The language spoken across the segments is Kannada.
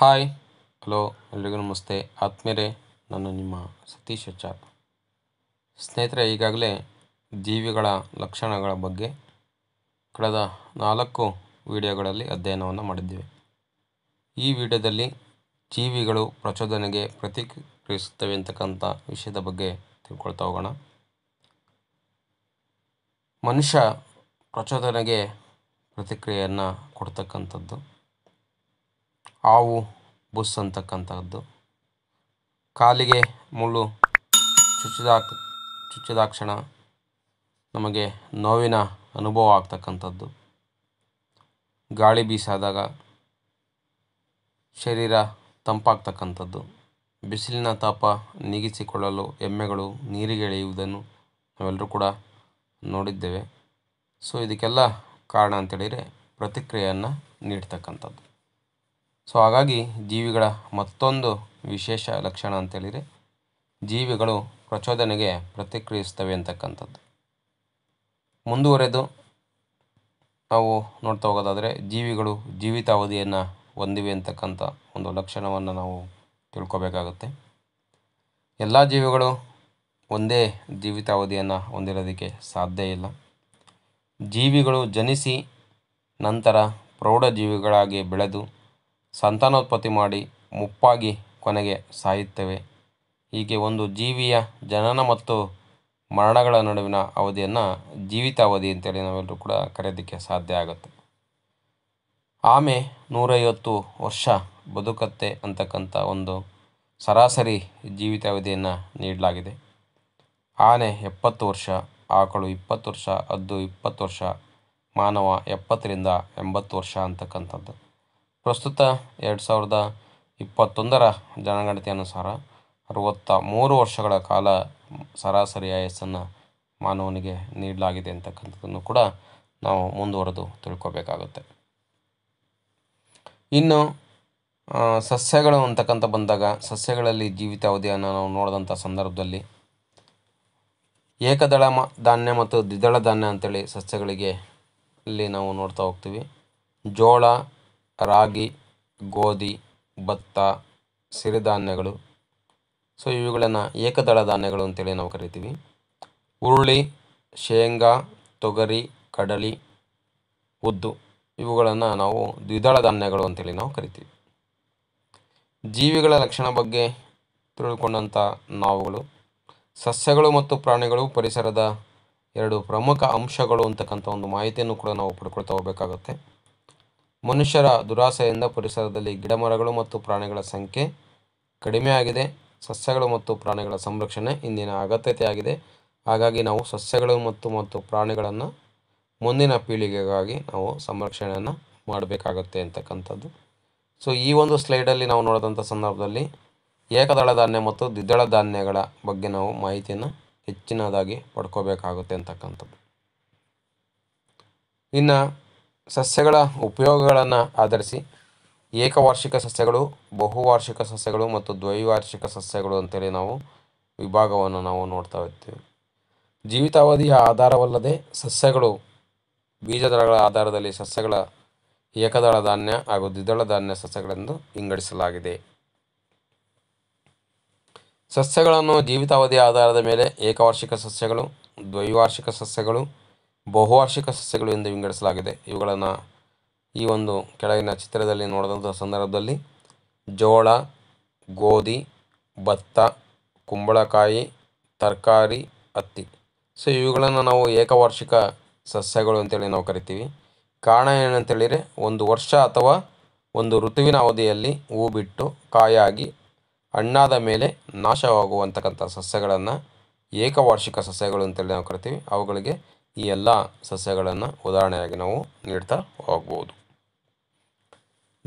ಹಾಯ್ ಹಲೋ ಎಲ್ರಿಗೂ ನಮಸ್ತೆ ಆತ್ಮೀಯರೇ ನಾನು ನಿಮ್ಮ ಸತೀಶ್ ಆಚಾರ್ ಸ್ನೇಹಿತರೆ ಈಗಾಗಲೇ ಜೀವಿಗಳ ಲಕ್ಷಣಗಳ ಬಗ್ಗೆ ಕಳೆದ ನಾಲ್ಕು ವಿಡಿಯೋಗಳಲ್ಲಿ ಅಧ್ಯಯನವನ್ನು ಮಾಡಿದ್ದೇವೆ ಈ ವಿಡಿಯೋದಲ್ಲಿ ಜೀವಿಗಳು ಪ್ರಚೋದನೆಗೆ ಪ್ರತಿಕ್ರಿಯಿಸುತ್ತವೆ ಅಂತಕ್ಕಂಥ ವಿಷಯದ ಬಗ್ಗೆ ತಿಳ್ಕೊಳ್ತಾ ಹೋಗೋಣ ಮನುಷ್ಯ ಪ್ರಚೋದನೆಗೆ ಪ್ರತಿಕ್ರಿಯೆಯನ್ನು ಕೊಡ್ತಕ್ಕಂಥದ್ದು ಹಾವು ಬುಸ್ ಅಂತಕ್ಕಂಥದ್ದು ಕಾಲಿಗೆ ಮುಳ್ಳು ಚುಚ್ಚಿದಾಕ್ ಚುಚ್ಚಿದಾಕ್ಷಣ ನಮಗೆ ನೋವಿನ ಅನುಭವ ಆಗ್ತಕ್ಕಂಥದ್ದು ಗಾಳಿ ಬೀಸಾದಾಗ ಶರೀರ ತಂಪಾಗ್ತಕ್ಕಂಥದ್ದು ಬಿಸಿಲಿನ ತಾಪ ನೀಗಿಸಿಕೊಳ್ಳಲು ಎಮ್ಮೆಗಳು ನೀರಿಗೆ ಎಳೆಯುವುದನ್ನು ನಾವೆಲ್ಲರೂ ಕೂಡ ನೋಡಿದ್ದೇವೆ ಸೊ ಇದಕ್ಕೆಲ್ಲ ಕಾರಣ ಅಂತೇಳಿದರೆ ಪ್ರತಿಕ್ರಿಯೆಯನ್ನು ನೀಡ್ತಕ್ಕಂಥದ್ದು ಸೊ ಹಾಗಾಗಿ ಜೀವಿಗಳ ಮತ್ತೊಂದು ವಿಶೇಷ ಲಕ್ಷಣ ಅಂತೇಳಿದರೆ ಜೀವಿಗಳು ಪ್ರಚೋದನೆಗೆ ಪ್ರತಿಕ್ರಿಯಿಸ್ತವೆ ಅಂತಕ್ಕಂಥದ್ದು ಮುಂದುವರೆದು ನಾವು ನೋಡ್ತಾ ಹೋಗೋದಾದರೆ ಜೀವಿಗಳು ಜೀವಿತಾವಧಿಯನ್ನು ಹೊಂದಿವೆ ಅಂತಕ್ಕಂಥ ಒಂದು ಲಕ್ಷಣವನ್ನು ನಾವು ತಿಳ್ಕೊಬೇಕಾಗುತ್ತೆ ಎಲ್ಲ ಜೀವಿಗಳು ಒಂದೇ ಜೀವಿತಾವಧಿಯನ್ನು ಹೊಂದಿರೋದಕ್ಕೆ ಸಾಧ್ಯ ಇಲ್ಲ ಜೀವಿಗಳು ಜನಿಸಿ ನಂತರ ಪ್ರೌಢ ಜೀವಿಗಳಾಗಿ ಬೆಳೆದು ಸಂತಾನೋತ್ಪತ್ತಿ ಮಾಡಿ ಮುಪ್ಪಾಗಿ ಕೊನೆಗೆ ಸಾಯುತ್ತವೆ ಹೀಗೆ ಒಂದು ಜೀವಿಯ ಜನನ ಮತ್ತು ಮರಣಗಳ ನಡುವಿನ ಅವಧಿಯನ್ನು ಜೀವಿತಾವಧಿ ಅಂತೇಳಿ ನಾವೆಲ್ಲರೂ ಕೂಡ ಕರೆಯೋದಕ್ಕೆ ಸಾಧ್ಯ ಆಗುತ್ತೆ ಆಮೆ ನೂರೈವತ್ತು ವರ್ಷ ಬದುಕತ್ತೆ ಅಂತಕ್ಕಂಥ ಒಂದು ಸರಾಸರಿ ಜೀವಿತಾವಧಿಯನ್ನು ನೀಡಲಾಗಿದೆ ಆನೆ ಎಪ್ಪತ್ತು ವರ್ಷ ಆಕಳು ಇಪ್ಪತ್ತು ವರ್ಷ ಹದ್ದು ಇಪ್ಪತ್ತು ವರ್ಷ ಮಾನವ ಎಪ್ಪತ್ತರಿಂದ ಎಂಬತ್ತು ವರ್ಷ ಅಂತಕ್ಕಂಥದ್ದು ಪ್ರಸ್ತುತ ಎರಡು ಸಾವಿರದ ಇಪ್ಪತ್ತೊಂದರ ಜನಗಣತಿ ಅನುಸಾರ ಅರುವತ್ತ ಮೂರು ವರ್ಷಗಳ ಕಾಲ ಸರಾಸರಿ ಆಯಸ್ಸನ್ನು ಮಾನವನಿಗೆ ನೀಡಲಾಗಿದೆ ಅಂತಕ್ಕಂಥದ್ದನ್ನು ಕೂಡ ನಾವು ಮುಂದುವರೆದು ತಿಳ್ಕೋಬೇಕಾಗುತ್ತೆ ಇನ್ನು ಸಸ್ಯಗಳು ಅಂತಕ್ಕಂಥ ಬಂದಾಗ ಸಸ್ಯಗಳಲ್ಲಿ ಜೀವಿತಾವಧಿಯನ್ನು ನಾವು ನೋಡಿದಂಥ ಸಂದರ್ಭದಲ್ಲಿ ಏಕದಳ ಮ ಧಾನ್ಯ ಮತ್ತು ದ್ವಿದಳ ಧಾನ್ಯ ಅಂತೇಳಿ ಸಸ್ಯಗಳಿಗೆ ಇಲ್ಲಿ ನಾವು ನೋಡ್ತಾ ಹೋಗ್ತೀವಿ ಜೋಳ ರಾಗಿ ಗೋಧಿ ಭತ್ತ ಸಿರಿಧಾನ್ಯಗಳು ಸೊ ಇವುಗಳನ್ನು ಏಕದಳ ಧಾನ್ಯಗಳು ಅಂತೇಳಿ ನಾವು ಕರಿತೀವಿ ಹುರುಳಿ ಶೇಂಗಾ ತೊಗರಿ ಕಡಲಿ ಉದ್ದು ಇವುಗಳನ್ನು ನಾವು ದ್ವಿದಳ ಧಾನ್ಯಗಳು ಅಂತೇಳಿ ನಾವು ಕರಿತೀವಿ ಜೀವಿಗಳ ಲಕ್ಷಣ ಬಗ್ಗೆ ತಿಳ್ಕೊಂಡಂಥ ನಾವುಗಳು ಸಸ್ಯಗಳು ಮತ್ತು ಪ್ರಾಣಿಗಳು ಪರಿಸರದ ಎರಡು ಪ್ರಮುಖ ಅಂಶಗಳು ಅಂತಕ್ಕಂಥ ಒಂದು ಮಾಹಿತಿಯನ್ನು ಕೂಡ ನಾವು ಪಡ್ಕೊಳ್ತಾ ಹೋಗಬೇಕಾಗುತ್ತೆ ಮನುಷ್ಯರ ದುರಾಸೆಯಿಂದ ಪರಿಸರದಲ್ಲಿ ಗಿಡಮರಗಳು ಮತ್ತು ಪ್ರಾಣಿಗಳ ಸಂಖ್ಯೆ ಕಡಿಮೆಯಾಗಿದೆ ಸಸ್ಯಗಳು ಮತ್ತು ಪ್ರಾಣಿಗಳ ಸಂರಕ್ಷಣೆ ಇಂದಿನ ಅಗತ್ಯತೆಯಾಗಿದೆ ಹಾಗಾಗಿ ನಾವು ಸಸ್ಯಗಳು ಮತ್ತು ಮತ್ತು ಪ್ರಾಣಿಗಳನ್ನು ಮುಂದಿನ ಪೀಳಿಗೆಗಾಗಿ ನಾವು ಸಂರಕ್ಷಣೆಯನ್ನು ಮಾಡಬೇಕಾಗತ್ತೆ ಅಂತಕ್ಕಂಥದ್ದು ಸೊ ಈ ಒಂದು ಸ್ಲೈಡಲ್ಲಿ ನಾವು ನೋಡಿದಂಥ ಸಂದರ್ಭದಲ್ಲಿ ಏಕದಳ ಧಾನ್ಯ ಮತ್ತು ದ್ವಿದಳ ಧಾನ್ಯಗಳ ಬಗ್ಗೆ ನಾವು ಮಾಹಿತಿಯನ್ನು ಹೆಚ್ಚಿನದಾಗಿ ಪಡ್ಕೋಬೇಕಾಗುತ್ತೆ ಅಂತಕ್ಕಂಥದ್ದು ಇನ್ನು ಸಸ್ಯಗಳ ಉಪಯೋಗಗಳನ್ನು ಆಧರಿಸಿ ಏಕವಾರ್ಷಿಕ ಸಸ್ಯಗಳು ಬಹುವಾರ್ಷಿಕ ಸಸ್ಯಗಳು ಮತ್ತು ದ್ವೈವಾರ್ಷಿಕ ಸಸ್ಯಗಳು ಅಂತೇಳಿ ನಾವು ವಿಭಾಗವನ್ನು ನಾವು ನೋಡ್ತಾ ಇರ್ತೀವಿ ಜೀವಿತಾವಧಿಯ ಆಧಾರವಲ್ಲದೆ ಸಸ್ಯಗಳು ಬೀಜದಳಗಳ ಆಧಾರದಲ್ಲಿ ಸಸ್ಯಗಳ ಏಕದಳ ಧಾನ್ಯ ಹಾಗೂ ದ್ವಿದಳ ಧಾನ್ಯ ಸಸ್ಯಗಳೆಂದು ವಿಂಗಡಿಸಲಾಗಿದೆ ಸಸ್ಯಗಳನ್ನು ಜೀವಿತಾವಧಿಯ ಆಧಾರದ ಮೇಲೆ ಏಕವಾರ್ಷಿಕ ಸಸ್ಯಗಳು ದ್ವೈವಾರ್ಷಿಕ ಸಸ್ಯಗಳು ಬಹುವಾರ್ಷಿಕ ಸಸ್ಯಗಳು ಎಂದು ವಿಂಗಡಿಸಲಾಗಿದೆ ಇವುಗಳನ್ನು ಈ ಒಂದು ಕೆಳಗಿನ ಚಿತ್ರದಲ್ಲಿ ನೋಡಿದಂಥ ಸಂದರ್ಭದಲ್ಲಿ ಜೋಳ ಗೋಧಿ ಭತ್ತ ಕುಂಬಳಕಾಯಿ ತರಕಾರಿ ಹತ್ತಿ ಸೊ ಇವುಗಳನ್ನು ನಾವು ಏಕವಾರ್ಷಿಕ ಸಸ್ಯಗಳು ಅಂತೇಳಿ ನಾವು ಕರಿತೀವಿ ಕಾರಣ ಏನಂತೇಳಿದರೆ ಒಂದು ವರ್ಷ ಅಥವಾ ಒಂದು ಋತುವಿನ ಅವಧಿಯಲ್ಲಿ ಹೂ ಬಿಟ್ಟು ಕಾಯಾಗಿ ಹಣ್ಣಾದ ಮೇಲೆ ನಾಶವಾಗುವಂತಕ್ಕಂಥ ಸಸ್ಯಗಳನ್ನು ಏಕವಾರ್ಷಿಕ ಸಸ್ಯಗಳು ಅಂತೇಳಿ ನಾವು ಕರಿತೀವಿ ಅವುಗಳಿಗೆ ಈ ಎಲ್ಲ ಸಸ್ಯಗಳನ್ನು ಉದಾಹರಣೆಯಾಗಿ ನಾವು ನೀಡ್ತಾ ಹೋಗ್ಬೋದು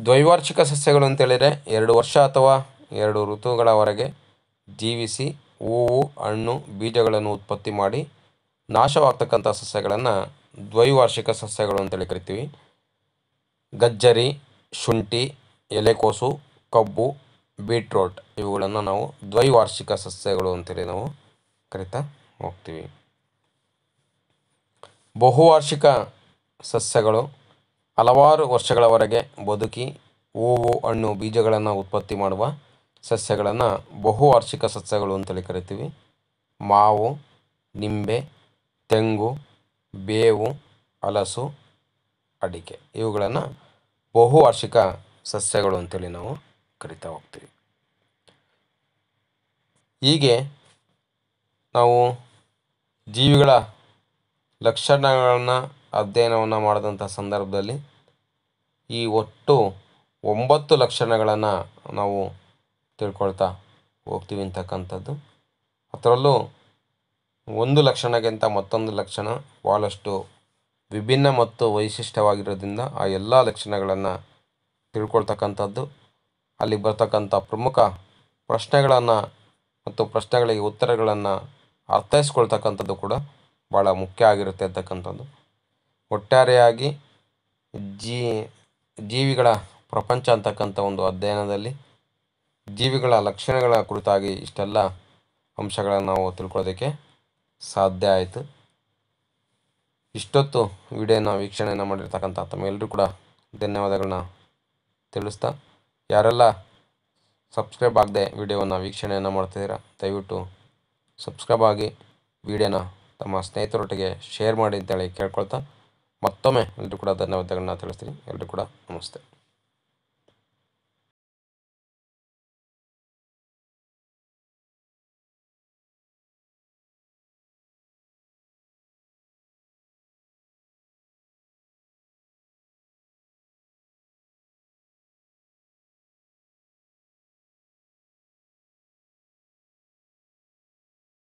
ದ್ವೈವಾರ್ಷಿಕ ಸಸ್ಯಗಳು ಅಂತೇಳಿದರೆ ಎರಡು ವರ್ಷ ಅಥವಾ ಎರಡು ಋತುಗಳವರೆಗೆ ಜೀವಿಸಿ ಹೂವು ಹಣ್ಣು ಬೀಜಗಳನ್ನು ಉತ್ಪತ್ತಿ ಮಾಡಿ ನಾಶವಾಗ್ತಕ್ಕಂಥ ಸಸ್ಯಗಳನ್ನು ದ್ವೈವಾರ್ಷಿಕ ಸಸ್ಯಗಳು ಅಂತೇಳಿ ಕರಿತೀವಿ ಗಜ್ಜರಿ ಶುಂಠಿ ಎಲೆಕೋಸು ಕಬ್ಬು ಬೀಟ್ರೋಟ್ ಇವುಗಳನ್ನು ನಾವು ದ್ವೈವಾರ್ಷಿಕ ಸಸ್ಯಗಳು ಅಂತೇಳಿ ನಾವು ಕರಿತಾ ಹೋಗ್ತೀವಿ ಬಹುವಾರ್ಷಿಕ ಸಸ್ಯಗಳು ಹಲವಾರು ವರ್ಷಗಳವರೆಗೆ ಬದುಕಿ ಹೂವು ಹಣ್ಣು ಬೀಜಗಳನ್ನು ಉತ್ಪತ್ತಿ ಮಾಡುವ ಸಸ್ಯಗಳನ್ನು ಬಹುವಾರ್ಷಿಕ ಸಸ್ಯಗಳು ಅಂತೇಳಿ ಕರಿತೀವಿ ಮಾವು ನಿಂಬೆ ತೆಂಗು ಬೇವು ಹಲಸು ಅಡಿಕೆ ಇವುಗಳನ್ನು ಬಹುವಾರ್ಷಿಕ ಸಸ್ಯಗಳು ಅಂತೇಳಿ ನಾವು ಕರಿತಾ ಹೋಗ್ತೀವಿ ಹೀಗೆ ನಾವು ಜೀವಿಗಳ ಲಕ್ಷಣಗಳನ್ನು ಅಧ್ಯಯನವನ್ನು ಮಾಡಿದಂಥ ಸಂದರ್ಭದಲ್ಲಿ ಈ ಒಟ್ಟು ಒಂಬತ್ತು ಲಕ್ಷಣಗಳನ್ನು ನಾವು ತಿಳ್ಕೊಳ್ತಾ ಹೋಗ್ತೀವಿ ಅಂತಕ್ಕಂಥದ್ದು ಅದರಲ್ಲೂ ಒಂದು ಲಕ್ಷಣಕ್ಕಿಂತ ಮತ್ತೊಂದು ಲಕ್ಷಣ ಭಾಳಷ್ಟು ವಿಭಿನ್ನ ಮತ್ತು ವೈಶಿಷ್ಟ್ಯವಾಗಿರೋದ್ರಿಂದ ಆ ಎಲ್ಲ ಲಕ್ಷಣಗಳನ್ನು ತಿಳ್ಕೊಳ್ತಕ್ಕಂಥದ್ದು ಅಲ್ಲಿ ಬರ್ತಕ್ಕಂಥ ಪ್ರಮುಖ ಪ್ರಶ್ನೆಗಳನ್ನು ಮತ್ತು ಪ್ರಶ್ನೆಗಳಿಗೆ ಉತ್ತರಗಳನ್ನು ಅರ್ಥೈಸ್ಕೊಳ್ತಕ್ಕಂಥದ್ದು ಕೂಡ ಭಾಳ ಮುಖ್ಯ ಆಗಿರುತ್ತೆ ಅಂತಕ್ಕಂಥದ್ದು ಒಟ್ಟಾರೆಯಾಗಿ ಜೀ ಜೀವಿಗಳ ಪ್ರಪಂಚ ಅಂತಕ್ಕಂಥ ಒಂದು ಅಧ್ಯಯನದಲ್ಲಿ ಜೀವಿಗಳ ಲಕ್ಷಣಗಳ ಕುರಿತಾಗಿ ಇಷ್ಟೆಲ್ಲ ಅಂಶಗಳನ್ನು ನಾವು ತಿಳ್ಕೊಳ್ಳೋದಕ್ಕೆ ಸಾಧ್ಯ ಆಯಿತು ಇಷ್ಟೊತ್ತು ವಿಡಿಯೋನ ವೀಕ್ಷಣೆಯನ್ನು ಮಾಡಿರ್ತಕ್ಕಂಥ ತಮ್ಮೆಲ್ಲರೂ ಕೂಡ ಧನ್ಯವಾದಗಳನ್ನ ತಿಳಿಸ್ತಾ ಯಾರೆಲ್ಲ ಸಬ್ಸ್ಕ್ರೈಬ್ ಆಗದೆ ವೀಡಿಯೋವನ್ನು ವೀಕ್ಷಣೆಯನ್ನು ಮಾಡ್ತಿದ್ದೀರಾ ದಯವಿಟ್ಟು ಸಬ್ಸ್ಕ್ರೈಬ್ ಆಗಿ ವಿಡಿಯೋನ ತಮ್ಮ ಸ್ನೇಹಿತರೊಟ್ಟಿಗೆ ಶೇರ್ ಮಾಡಿ ಅಂತೇಳಿ ಕೇಳ್ಕೊಳ್ತಾ ಮತ್ತೊಮ್ಮೆ ಎಲ್ಲರೂ ಕೂಡ ಧನ್ಯವಾದಗಳನ್ನ ತಿಳಿಸ್ತೀನಿ ಎಲ್ಲರೂ ಕೂಡ ನಮಸ್ತೆ